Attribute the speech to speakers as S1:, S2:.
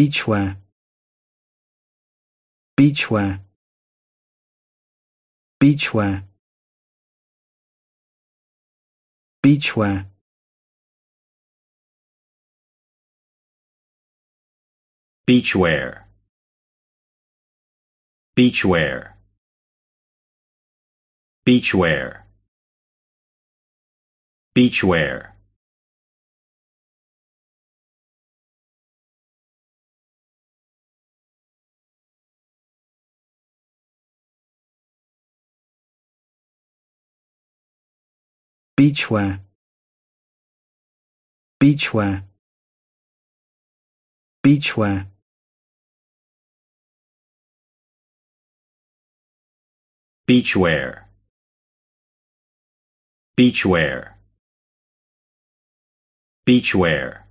S1: beachwear beachwear beachwear beachwear beachwear beachwear beachwear beachwear beachwear beachwear beachwear beachwear beachwear beachwear